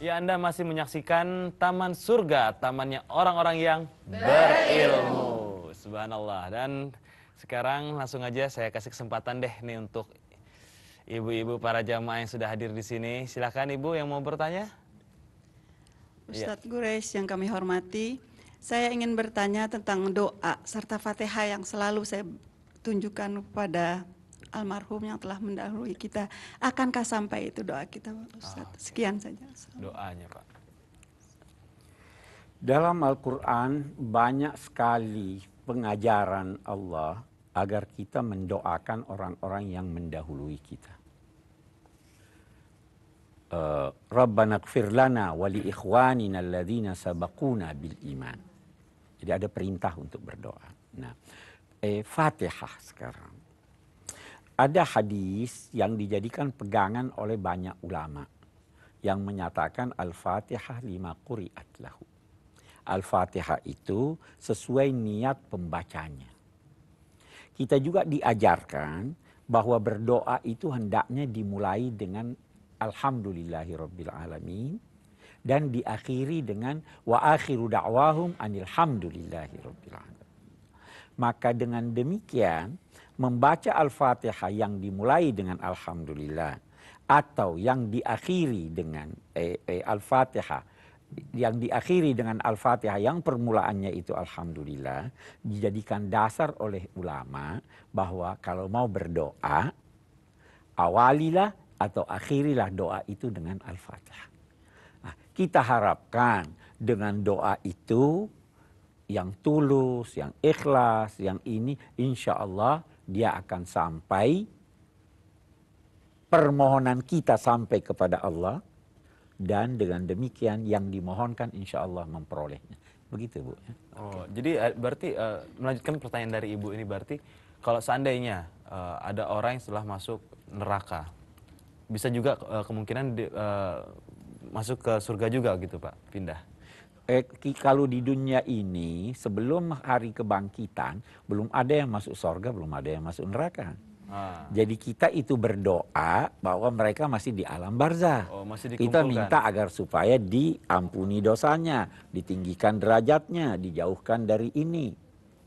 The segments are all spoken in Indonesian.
Ya Anda masih menyaksikan Taman Surga, tamannya orang-orang yang berilmu. Subhanallah. Dan sekarang langsung aja saya kasih kesempatan deh nih untuk ibu-ibu para jamaah yang sudah hadir di sini. Silakan ibu yang mau bertanya. Ya. Ustadz ya. Gures yang kami hormati, saya ingin bertanya tentang doa serta fatihah yang selalu saya tunjukkan kepada almarhum yang telah mendahului kita. Akankah sampai itu doa kita, Pak Ustaz? Ah, okay. Sekian saja. Doanya, Pak. Dalam Al-Qur'an banyak sekali pengajaran Allah agar kita mendoakan orang-orang yang mendahului kita. Eh, Rabbana gfir lana wali ikhwanina alladhina sabakuna bil iman. Jadi ada perintah untuk berdoa. Nah, eh, Fatihah sekarang ada hadis yang dijadikan pegangan oleh banyak ulama yang menyatakan Al-Fatihah lima kuriat lahu. Al-Fatihah itu sesuai niat pembacanya. Kita juga diajarkan bahwa berdoa itu hendaknya dimulai dengan alhamdulillahi Rabbil alamin dan diakhiri dengan wa akhiru da'wahum Rabbil alamin. Maka dengan demikian membaca Al-Fatihah yang dimulai dengan Alhamdulillah atau yang diakhiri dengan eh, eh, Al-Fatihah yang diakhiri dengan Al-Fatihah yang permulaannya itu Alhamdulillah dijadikan dasar oleh ulama bahwa kalau mau berdoa awalilah atau akhirilah doa itu dengan Al-Fatihah. Nah, kita harapkan dengan doa itu yang tulus, yang ikhlas, yang ini insya Allah dia akan sampai permohonan kita sampai kepada Allah dan dengan demikian yang dimohonkan insya Allah memperolehnya. Begitu Bu. Ya? Oh, okay. jadi eh, berarti uh, melanjutkan pertanyaan dari Ibu ini berarti kalau seandainya uh, ada orang yang setelah masuk neraka bisa juga uh, kemungkinan di, uh, masuk ke surga juga gitu Pak, pindah eh, kalau di dunia ini sebelum hari kebangkitan belum ada yang masuk sorga, belum ada yang masuk neraka. Ah. Jadi kita itu berdoa bahwa mereka masih di alam barzah. Oh, masih kita minta agar supaya diampuni dosanya, ditinggikan derajatnya, dijauhkan dari ini.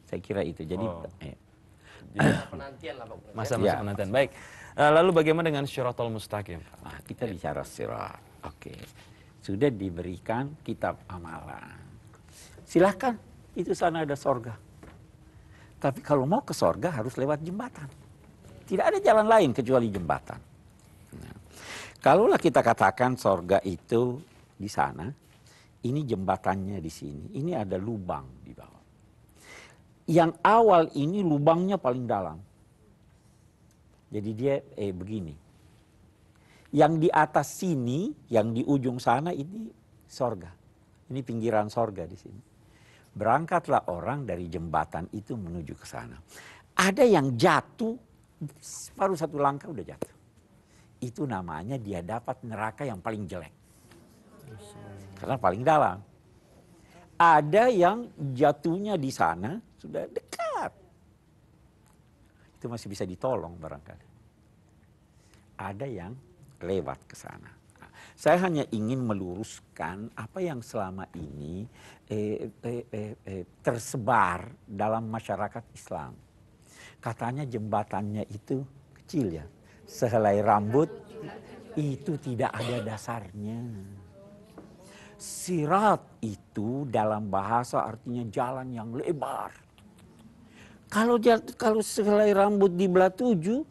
Saya kira itu. Jadi oh. eh. Ya, penantian lah Pak. Masa-masa ya. penantian. Baik. Eh, lalu bagaimana dengan syiratul mustaqim? Nah, kita bicara syarat Oke. Okay sudah diberikan kitab amalan. Silahkan, itu sana ada sorga. Tapi kalau mau ke sorga harus lewat jembatan. Tidak ada jalan lain kecuali jembatan. Nah, kalaulah kita katakan sorga itu di sana, ini jembatannya di sini, ini ada lubang di bawah. Yang awal ini lubangnya paling dalam. Jadi dia eh begini, yang di atas sini, yang di ujung sana ini sorga. Ini pinggiran sorga di sini. Berangkatlah orang dari jembatan itu menuju ke sana. Ada yang jatuh, baru satu langkah udah jatuh. Itu namanya dia dapat neraka yang paling jelek. Karena paling dalam. Ada yang jatuhnya di sana, sudah dekat. Itu masih bisa ditolong barangkali. Ada yang lewat ke sana. Saya hanya ingin meluruskan apa yang selama ini eh, eh, eh, eh, tersebar dalam masyarakat Islam. Katanya jembatannya itu kecil ya, sehelai rambut itu tidak ada dasarnya. Sirat itu dalam bahasa artinya jalan yang lebar. Kalau kalau sehelai rambut di belah tujuh,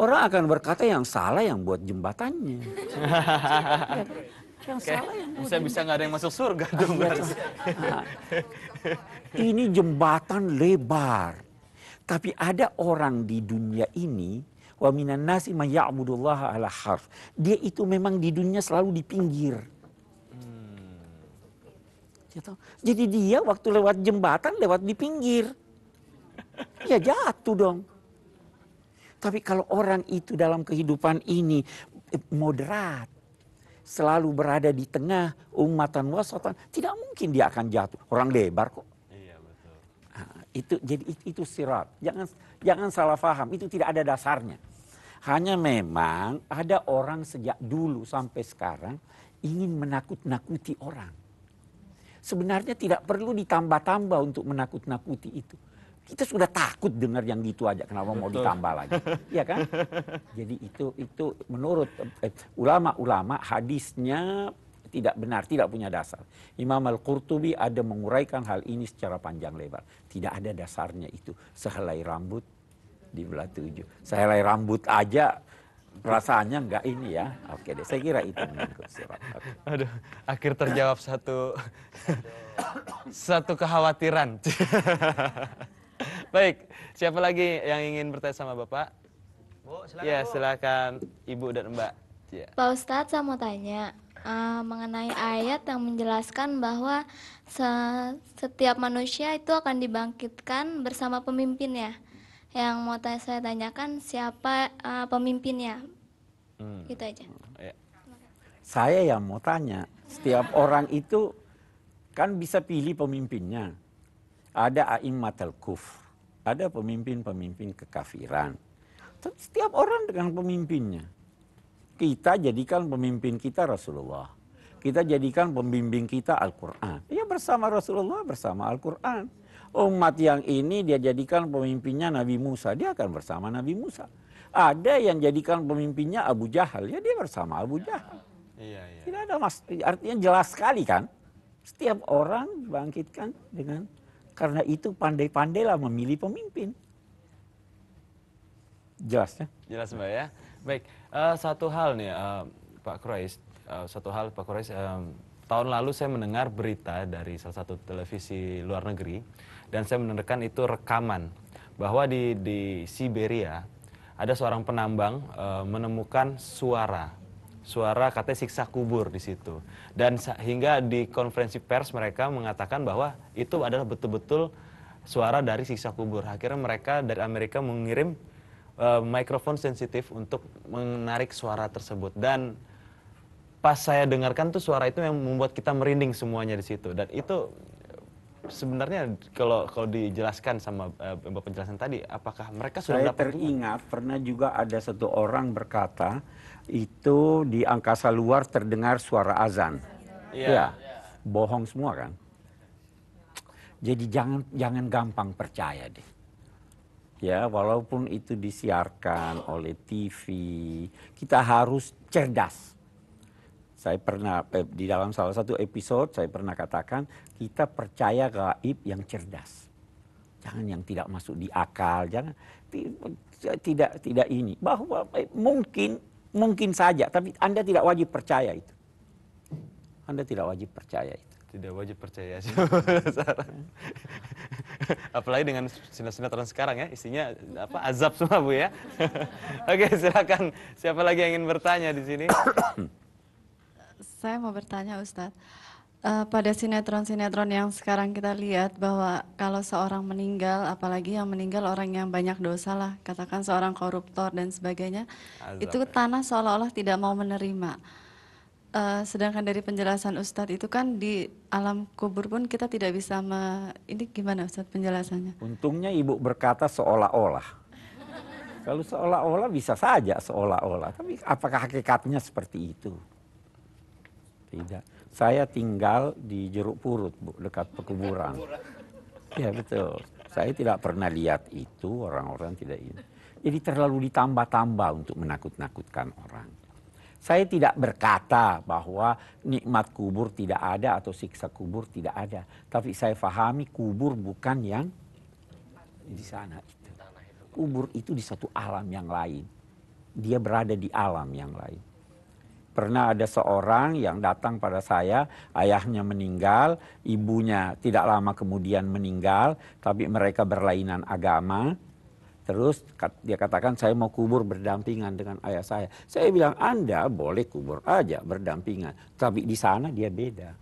Orang akan berkata yang salah yang buat jembatannya. yang salah yang bisa bisa nggak ada yang masuk surga ah, dong Nah, ini jembatan lebar. Tapi ada orang di dunia ini wa minan nasi may ya'budullaha ala harf. Dia itu memang di dunia selalu di pinggir. Hmm. Gitu. Jadi dia waktu lewat jembatan lewat di pinggir. Ya jatuh dong. Tapi kalau orang itu dalam kehidupan ini eh, moderat, selalu berada di tengah umatan wasatan, tidak mungkin dia akan jatuh. Orang lebar kok. Iya, betul. Nah, itu jadi itu, itu sirat. Jangan jangan salah faham. itu tidak ada dasarnya. Hanya memang ada orang sejak dulu sampai sekarang ingin menakut-nakuti orang. Sebenarnya tidak perlu ditambah-tambah untuk menakut-nakuti itu kita sudah takut dengar yang gitu aja kenapa Betul. mau ditambah lagi ya kan jadi itu itu menurut eh, ulama-ulama eh, hadisnya tidak benar tidak punya dasar Imam Al Qurtubi ada menguraikan hal ini secara panjang lebar tidak ada dasarnya itu sehelai rambut di belah tujuh sehelai rambut aja perasaannya enggak ini ya oke deh saya kira itu menurut okay. aduh akhir terjawab satu satu kekhawatiran Baik, siapa lagi yang ingin bertanya sama Bapak? Bu, silakan. Ya, silakan Ibu dan Mbak. Ya. Pak Ustadz, saya mau tanya uh, mengenai ayat yang menjelaskan bahwa se setiap manusia itu akan dibangkitkan bersama pemimpinnya. Yang mau tanya, saya tanyakan siapa uh, pemimpinnya? Hmm. Gitu aja. Ya. Saya yang mau tanya, setiap orang itu kan bisa pilih pemimpinnya. Ada a'immatul kufr ada pemimpin-pemimpin kekafiran. Setiap orang dengan pemimpinnya. Kita jadikan pemimpin kita Rasulullah. Kita jadikan pembimbing kita Al-Quran. Ya bersama Rasulullah, bersama Al-Quran. Umat yang ini dia jadikan pemimpinnya Nabi Musa. Dia akan bersama Nabi Musa. Ada yang jadikan pemimpinnya Abu Jahal. Ya dia bersama Abu Jahal. Iya, iya. Tidak ada mas, artinya jelas sekali kan. Setiap orang bangkitkan dengan karena itu pandai-pandailah memilih pemimpin. Jelas ya? Jelas Mbak ya. Baik, uh, satu hal nih uh, Pak Kruis, uh, eh, satu hal Pak Kruis, um, tahun lalu saya mendengar berita dari salah satu televisi luar negeri dan saya mendengarkan itu rekaman bahwa di di Siberia ada seorang penambang uh, menemukan suara suara katanya siksa kubur di situ. Dan hingga di konferensi pers mereka mengatakan bahwa itu adalah betul-betul suara dari siksa kubur. Akhirnya mereka dari Amerika mengirim uh, mikrofon sensitif untuk menarik suara tersebut dan pas saya dengarkan tuh suara itu yang membuat kita merinding semuanya di situ dan itu sebenarnya kalau kalau dijelaskan sama uh, Bapak penjelasan tadi, apakah mereka sudah Saya teringat pernah juga ada satu orang berkata itu di angkasa luar terdengar suara azan. Iya. Yeah. Yeah. Bohong semua kan? Jadi jangan jangan gampang percaya deh. Ya, walaupun itu disiarkan oleh TV, kita harus cerdas saya pernah eh, di dalam salah satu episode saya pernah katakan kita percaya gaib yang cerdas. Jangan yang tidak masuk di akal, jangan eh, tidak tidak ini bahwa eh, mungkin mungkin saja tapi Anda tidak wajib percaya itu. Anda tidak wajib percaya itu tidak wajib percaya sih apalagi dengan sinetron sekarang ya isinya apa azab semua bu ya oke silakan siapa lagi yang ingin bertanya di sini Saya mau bertanya Ustadz, uh, pada sinetron-sinetron yang sekarang kita lihat bahwa kalau seorang meninggal, apalagi yang meninggal orang yang banyak dosa lah, katakan seorang koruptor dan sebagainya, Azab. itu ya. tanah seolah-olah tidak mau menerima. Uh, sedangkan dari penjelasan Ustadz itu kan di alam kubur pun kita tidak bisa me... ini gimana Ustadz penjelasannya? Untungnya ibu berkata seolah-olah. Kalau seolah-olah bisa saja seolah-olah, tapi apakah hakikatnya seperti itu? Tidak. Saya tinggal di Jeruk Purut, Bu, dekat pekuburan. Ya, betul. Saya tidak pernah lihat itu, orang-orang tidak ini. Jadi terlalu ditambah-tambah untuk menakut-nakutkan orang. Saya tidak berkata bahwa nikmat kubur tidak ada atau siksa kubur tidak ada. Tapi saya fahami kubur bukan yang di sana Kubur itu di satu alam yang lain. Dia berada di alam yang lain. Pernah ada seorang yang datang pada saya, ayahnya meninggal, ibunya tidak lama kemudian meninggal, tapi mereka berlainan agama. Terus dia katakan saya mau kubur berdampingan dengan ayah saya. Saya bilang Anda boleh kubur aja berdampingan, tapi di sana dia beda.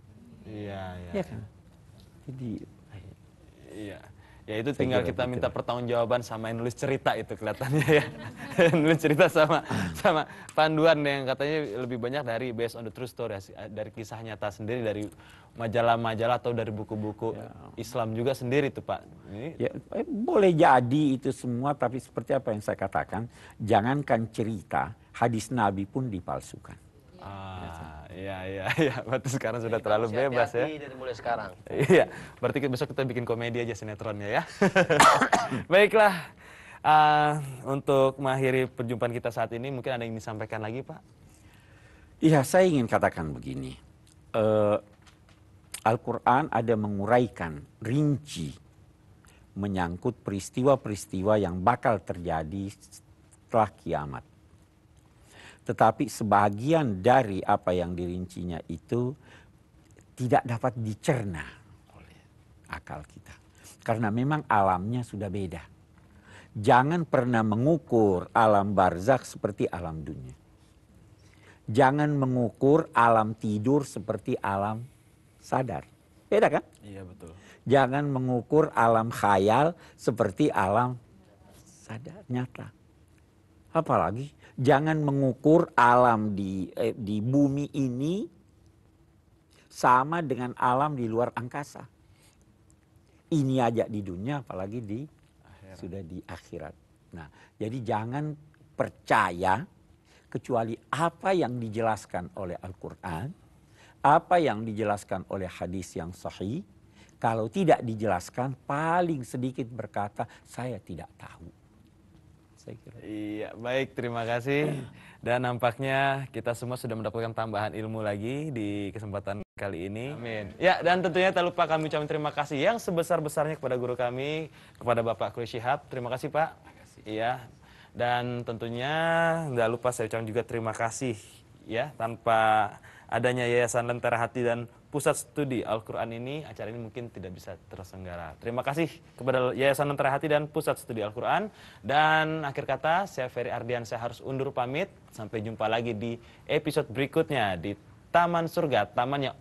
Iya, iya. Ya iya. kan? Jadi iya. Ya itu tinggal kita gitu. minta pertanggungjawaban sama yang nulis cerita itu kelihatannya ya. nulis cerita sama sama panduan yang katanya lebih banyak dari based on the true story eh, dari kisah nyata sendiri dari majalah-majalah atau dari buku-buku ya. Islam juga sendiri tuh Pak. Ini... Ya, eh, boleh jadi itu semua tapi seperti apa yang saya katakan, jangankan cerita, hadis Nabi pun dipalsukan. Ah. Ya, Iya, iya, iya. Berarti sekarang sudah terlalu bebas hati -hati ya. Dari mulai sekarang. Iya. Berarti besok kita bikin komedi aja sinetronnya ya. Baiklah. Uh, untuk mengakhiri perjumpaan kita saat ini, mungkin ada yang ingin disampaikan lagi, Pak? Iya, saya ingin katakan begini. Uh, Al-Quran ada menguraikan rinci menyangkut peristiwa-peristiwa yang bakal terjadi setelah kiamat tetapi sebagian dari apa yang dirincinya itu tidak dapat dicerna oleh akal kita. Karena memang alamnya sudah beda. Jangan pernah mengukur alam barzakh seperti alam dunia. Jangan mengukur alam tidur seperti alam sadar. Beda kan? Iya betul. Jangan mengukur alam khayal seperti alam sadar nyata. Apalagi jangan mengukur alam di eh, di bumi ini sama dengan alam di luar angkasa. Ini aja di dunia apalagi di akhirat. sudah di akhirat. Nah, jadi jangan percaya kecuali apa yang dijelaskan oleh Al-Qur'an, apa yang dijelaskan oleh hadis yang sahih. Kalau tidak dijelaskan paling sedikit berkata saya tidak tahu saya kira. Iya, baik terima kasih. Dan nampaknya kita semua sudah mendapatkan tambahan ilmu lagi di kesempatan kali ini. Amin. Ya, dan tentunya tak lupa kami ucapkan terima kasih yang sebesar-besarnya kepada guru kami, kepada Bapak Kue Shihab. Terima kasih, Pak. Terima kasih. Iya. Dan tentunya tidak lupa saya ucapkan juga terima kasih ya tanpa adanya Yayasan Lentera Hati dan pusat studi Al-Quran ini, acara ini mungkin tidak bisa terselenggara. Terima kasih kepada Yayasan Lentera Hati dan Pusat Studi Al-Quran. Dan akhir kata, saya Ferry Ardian, saya harus undur pamit. Sampai jumpa lagi di episode berikutnya di Taman Surga, Taman yang